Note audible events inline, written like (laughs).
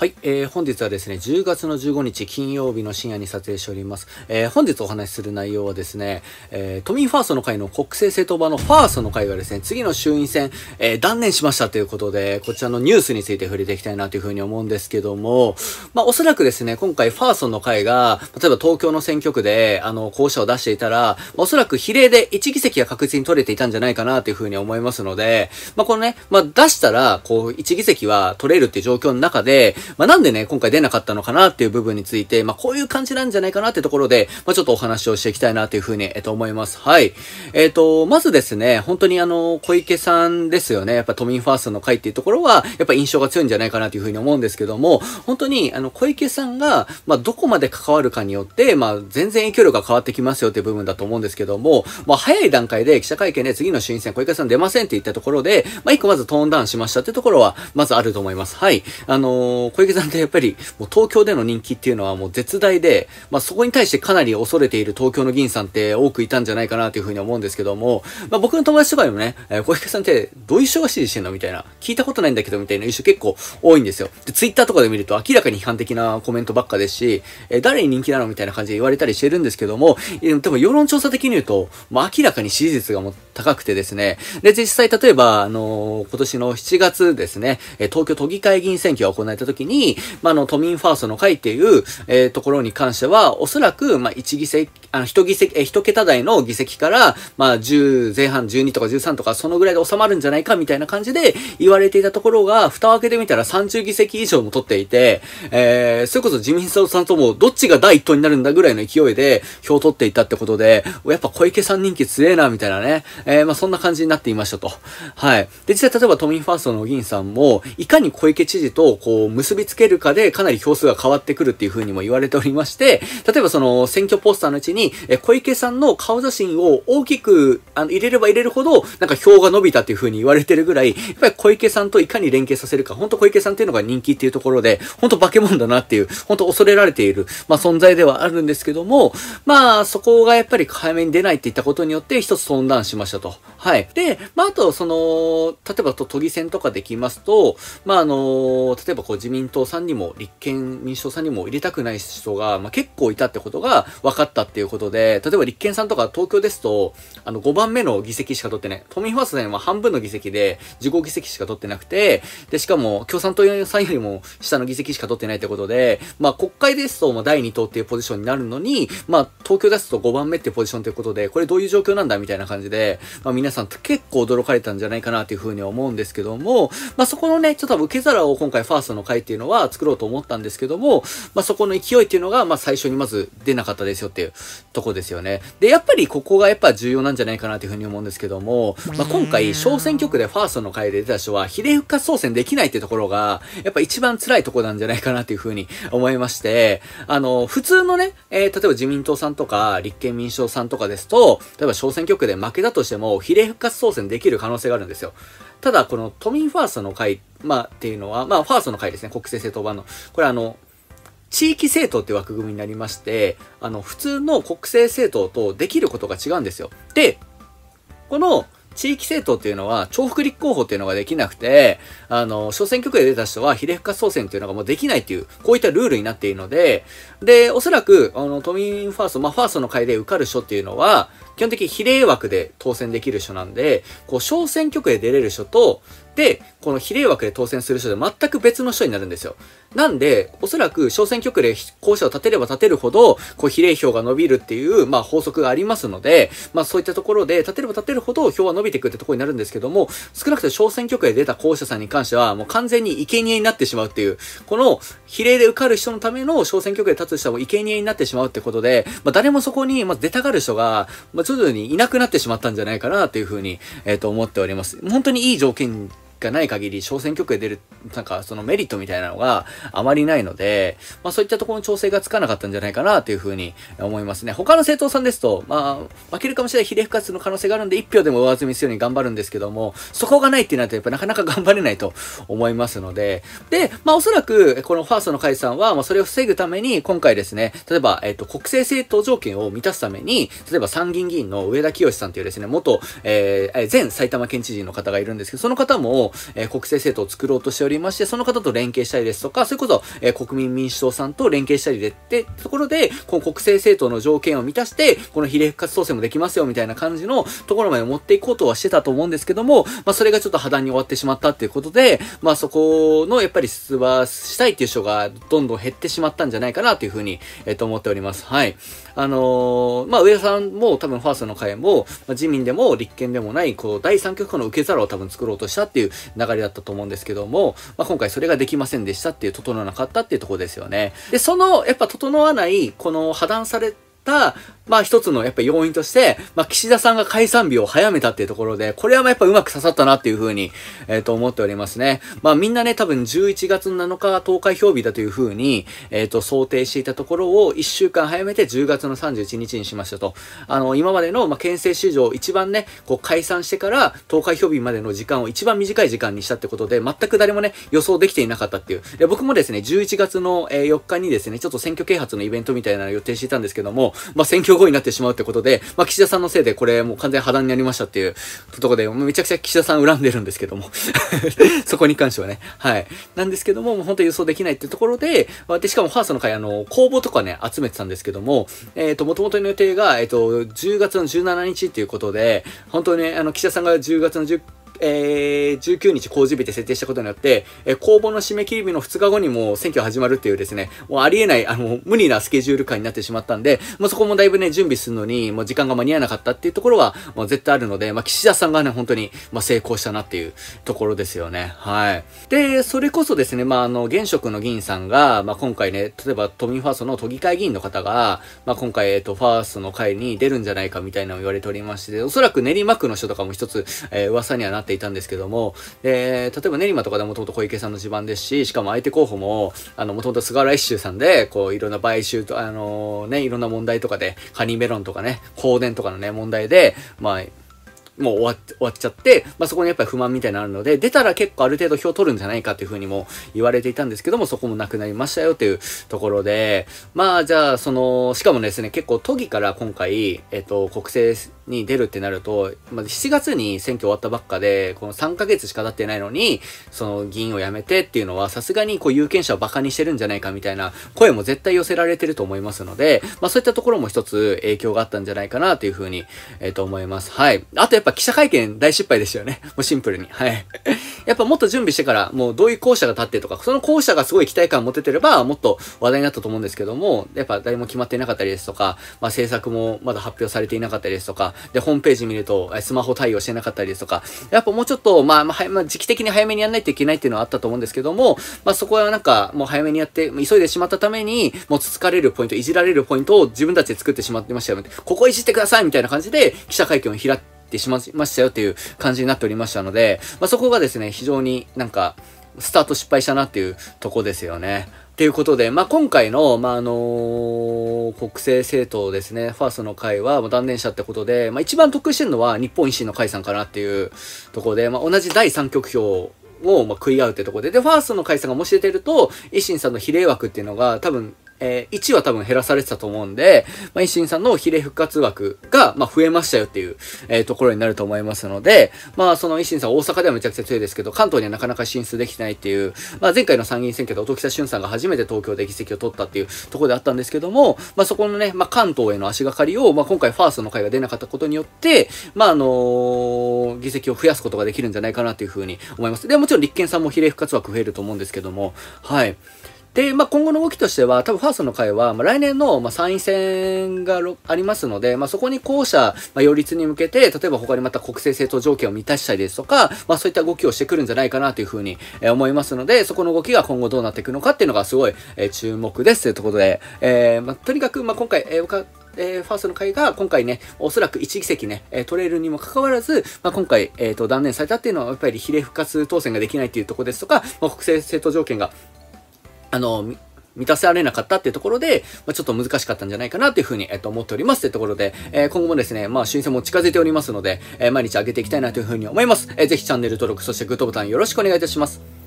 はい、えー、本日はですね、10月の15日金曜日の深夜に撮影しております。えー、本日お話しする内容はですね、えー、都民ファーストの会の国政政党場のファーストの会がですね、次の衆院選、えー、断念しましたということで、こちらのニュースについて触れていきたいなというふうに思うんですけども、まあ、おそらくですね、今回ファーストの会が、例えば東京の選挙区で、あの、候補者を出していたら、まあ、おそらく比例で1議席が確実に取れていたんじゃないかなというふうに思いますので、まあ、このね、まあ、出したら、こう、1議席は取れるっていう状況の中で、まあ、なんでね、今回出なかったのかなっていう部分について、まあ、こういう感じなんじゃないかなってところで、まあ、ちょっとお話をしていきたいなというふうに、えっと、思います。はい。えっ、ー、と、まずですね、本当にあの、小池さんですよね。やっぱ都民ファーストの会っていうところは、やっぱ印象が強いんじゃないかなというふうに思うんですけども、本当に、あの、小池さんが、まあ、どこまで関わるかによって、まあ、全然影響力が変わってきますよっていう部分だと思うんですけども、まあ、早い段階で記者会見で次の衆院選小池さん出ませんって言ったところで、まあ、一個まずトーンダウンしましたってところは、まずあると思います。はい。あのー小池さんってやっぱり、もう東京での人気っていうのはもう絶大で、まあそこに対してかなり恐れている東京の議員さんって多くいたんじゃないかなというふうに思うんですけども、まあ僕の友達とかでもね、えー、小池さんってどういう人が支持してんのみたいな、聞いたことないんだけどみたいな印象結構多いんですよ。で、ツイッターとかで見ると明らかに批判的なコメントばっかですし、えー、誰に人気なのみたいな感じで言われたりしてるんですけども、でも世論調査的に言うと、まあ明らかに支持率がもう高くてですね、で、実際例えば、あのー、今年の7月ですね、東京都議会議員選挙が行われた時に、に、まあ、あの、都民ファーストの会っていう、えー、ところに関しては、おそらく、まあ、一議席、あの、1議席、え一桁台の議席から、まあ、十前半十二とか十三とか、そのぐらいで収まるんじゃないか、みたいな感じで言われていたところが、蓋を開けてみたら三十議席以上も取っていて、えー、それこそ自民党さんとも、どっちが第一党になるんだぐらいの勢いで、票を取っていたってことで、やっぱ小池さん人気強えな、みたいなね。えー、まあ、そんな感じになっていましたと。はい。で、実際例えば都民ファーストの議員さんも、いかに小池知事と、こう、結びびつけるかでかなり票数が変わってくるっていうふうにも言われておりまして、例えばその選挙ポスターのうちに、え小池さんの顔写真を大きくあの入れれば入れるほど、なんか票が伸びたっていうふうに言われてるぐらい、やっぱり小池さんといかに連携させるか、本当小池さんっていうのが人気っていうところで、本当化け物だなっていう、本当恐れられている、まあ存在ではあるんですけども、まあそこがやっぱり早めに出ないっていったことによって一つ混乱しましたと。はい。で、まああとその、例えば都議選とかできますと、まああの、例えばこう自民民党さんにも立憲民主党さんにも入れたくない人が、まあ、結構いたってことが分かったっていうことで、例えば立憲さんとか東京ですと、あの5番目の議席しか取ってない。都民ファーストさんは半分の議席で自己議席しか取ってなくて、で、しかも共産党さんよりも下の議席しか取ってないってことで、まあ国会ですと、まあ、第2党っていうポジションになるのに、まあ東京ですと5番目っていうポジションということで、これどういう状況なんだみたいな感じで、まあ皆さん結構驚かれたんじゃないかなというふうに思うんですけども、まあそこのね、ちょっと受け皿を今回ファーストの回っていうのは作ろうと思ったんですけども、まあ、そこの勢いっていうのが、まあ、最初にまず出なかったですよっていうとこですよね。で、やっぱりここがやっぱ重要なんじゃないかなというふうに思うんですけども、まあ、今回、小選挙区でファーストの会で出た人は、比例復活総選できないってところが、やっぱ一番辛いとこなんじゃないかなというふうに思いまして、あの、普通のね、えー、例えば自民党さんとか、立憲民主党さんとかですと、例えば小選挙区で負けたとしても、比例復活総選できる可能性があるんですよ。ただ、この都民ファーストの会、まあ、っていうのは、まあ、ファーストの会ですね、国政政党版の。これあの、地域政党って枠組みになりまして、あの、普通の国政政党とできることが違うんですよ。で、この地域政党っていうのは、重複立候補っていうのができなくて、あの、小選挙区で出た人は比例復活総選っていうのがもうできないっていう、こういったルールになっているので、で、おそらく、あの、都民ファースト、まあ、ファーストの会で受かる人っていうのは、基本的比例枠で当選できる人なんで、こう、小選挙区へ出れる人と、で、この比例枠で当選する人で全く別の人になるんですよ。なんで、おそらく小選挙区で候補者を立てれば立てるほど、こう比例票が伸びるっていう、まあ法則がありますので、まあそういったところで、立てれば立てるほど票は伸びていくってところになるんですけども、少なくとも小選挙区で出た候補者さんに関しては、もう完全に生贄になってしまうっていう、この比例で受かる人のための小選挙区で立つ人はもう生贄になってしまうってことで、まあ誰もそこに、ま出たがる人が、まあ徐々にいなくなってしまったんじゃないかなっていうふうに、えっ、ー、と思っております。本当にいい条件がない限り小選挙区で出る、なんかそのメリットみたいなのがあまりないので、まあそういったところの調整がつかなかったんじゃないかなというふうに思いますね。他の政党さんですと、まあ、負けるかもしれない比例復活の可能性があるんで、1票でも上積みするように頑張るんですけども、そこがないってなるとやっぱなかなか頑張れないと思いますので、で、まあおそらく、このファーストの解散は、まあそれを防ぐために、今回ですね、例えば、えっ、と、国政政党条件を満たすために、例えば参議院議員の上田清さんというですね、元、えー、前埼玉県知事の方がいるんですけど、その方も、えー、国政政党を作ろうとしておりまして、その方と連携したりですとか、それこそ、えー、国民民主党さんと連携したりでって、ところで、この国政政党の条件を満たして、この比例復活当選もできますよ、みたいな感じのところまで持っていこうとはしてたと思うんですけども、まあ、それがちょっと破談に終わってしまったっていうことで、まあ、そこの、やっぱり出馬したいっていう人がどんどん減ってしまったんじゃないかなというふうに、えっ、ー、と、思っております。はい。あのー、まあ、上田さんも多分ファーストの会も、まあ、自民でも立憲でもない、こう、第三局の受け皿を多分作ろうとしたっていう流れだったと思うんですけども、まあ、今回それができませんでしたっていう、整わなかったっていうとこですよね。で、その、やっぱ整わない、この破断され、まあ一つのやっぱ要因として、まあ岸田さんが解散日を早めたっていうところで、これはやっぱうまく刺さったなっていうふうに、えっ、ー、と思っておりますね。まあみんなね、多分11月7日投開票日だというふうに、えっ、ー、と想定していたところを1週間早めて10月の31日にしましたと。あの、今までの、まあ県政史上一番ね、こう解散してから投開票日までの時間を一番短い時間にしたってことで、全く誰もね、予想できていなかったっていう。で僕もですね、11月の4日にですね、ちょっと選挙啓発のイベントみたいなのを予定していたんですけども、まあ、選挙後になってしまうってことで、まあ、岸田さんのせいでこれもう完全破談になりましたっていうとこで、めちゃくちゃ岸田さん恨んでるんですけども (laughs) そこに関してはね。はい。なんですけども、もう本当に予想できないっていうところで、で、しかもファーストの会、あの、公募とかね、集めてたんですけども、えっ、ー、と、元々の予定が、えっ、ー、と、10月の17日っていうことで、本当に、ね、あの、岸田さんが10月の10えー、19日公示日で設定したことによって、えー、公募の締め切り日の2日後にも選挙始まるっていうですね、もうありえない、あの、無理なスケジュール感になってしまったんで、もうそこもだいぶね、準備するのに、もう時間が間に合わなかったっていうところは、もう絶対あるので、まあ、岸田さんがね、本当に、まあ、成功したなっていうところですよね。はい。で、それこそですね、まあ、あの、現職の議員さんが、まあ、今回ね、例えば、都民ファーストの都議会議員の方が、まあ、今回、えっ、ー、と、ファーストの会に出るんじゃないかみたいなのを言われておりまして、おそらく練馬区の人とかも一つ、えー、噂にはなってっていたんですけども、えー、例えば練馬とかでもともと小池さんの地盤ですし、しかも相手候補も、あの、もともと菅原一秀さんで、こう、いろんな買収と、あのー、ね、いろんな問題とかで、カニメロンとかね、放電とかのね、問題で、まあ、もう終わ終わっちゃって、まあ、そこにやっぱり不満みたいなのあるので、出たら結構ある程度票取るんじゃないかっていうふうにも言われていたんですけども、そこもなくなりましたよっていうところで、まあじゃあ、その、しかもですね、結構都議から今回、えっと、国政に出るってなると、まあ、7月に選挙終わったばっかで、この3ヶ月しか経ってないのに、その議員を辞めてっていうのは、さすがにこう有権者を馬鹿にしてるんじゃないかみたいな声も絶対寄せられてると思いますので、まあそういったところも一つ影響があったんじゃないかなというふうに、えっと思います。はい。あとやっぱぱ記者会見大失敗でしたよね。(laughs) もうシンプルに。はい。やっぱもっと準備してから、もうどういう校舎が立ってとか、その校舎がすごい期待感を持ててれば、もっと話題になったと思うんですけども、やっぱ誰も決まっていなかったりですとか、まあ制作もまだ発表されていなかったりですとか、で、ホームページ見ると、スマホ対応してなかったりですとか、やっぱもうちょっと、まあ、まあ、まあ、時期的に早めにやんないといけないっていうのはあったと思うんですけども、まあそこはなんか、もう早めにやって、急いでしまったために、もうつつかれるポイント、いじられるポイントを自分たちで作ってしまってましたよね。ここいじってくださいみたいな感じで、記者会見を開ってしまいましたよっていう感じになっておりましたので、まあ、そこがですね、非常になんか、スタート失敗したなっていうとこですよね。ということで、まあ、今回の、まあ、あのー、国政政党ですね、ファーストの会は、も断念したってことで、まあ、一番得してるのは日本維新の会さんかなっていうところで、まあ、同じ第三局票を、ま食い合うってとこで、で、ファーストの解散がもし出てると、維新さんの比例枠っていうのが多分えー、1は多分減らされてたと思うんで、まあ、維新さんの比例復活枠が、まあ、増えましたよっていう、えー、ところになると思いますので、まあ、その維新さん大阪ではめちゃくちゃ強いですけど、関東にはなかなか進出できてないっていう、まあ、前回の参議院選挙で音喜多俊さんが初めて東京で議席を取ったっていうところであったんですけども、まあ、そこのね、まあ、関東への足がかりを、まあ、今回ファーストの会が出なかったことによって、まあ、あのー、議席を増やすことができるんじゃないかなというふうに思います。で、もちろん立憲さんも比例復活枠増えると思うんですけども、はい。で、まあ、今後の動きとしては、多分ファーストの会は、まあ、来年の、ま参院選がありますので、まあ、そこに後者、まあ、擁立に向けて、例えば他にまた国政政党条件を満たしたりですとか、まあ、そういった動きをしてくるんじゃないかなというふうに、え思いますので、そこの動きが今後どうなっていくのかっていうのがすごい、え注目です。ということで、えー、まあ、とにかく、ま今回、えー、えー、ファーストの会が今回ね、おそらく1議席ね、えー、取れるにもかかわらず、まあ、今回、えっ、ー、と、断念されたっていうのは、やっぱり比例復活当選ができないっていうところですとか、まあ、国政政党条件があの、満たせられなかったっていうところで、まあ、ちょっと難しかったんじゃないかなっていうふうに、えっと、思っておりますっいうところで、えー、今後もですね、まあ、新鮮も近づいておりますので、えー、毎日上げていきたいなというふうに思います。えー、ぜひチャンネル登録、そしてグッドボタンよろしくお願いいたします。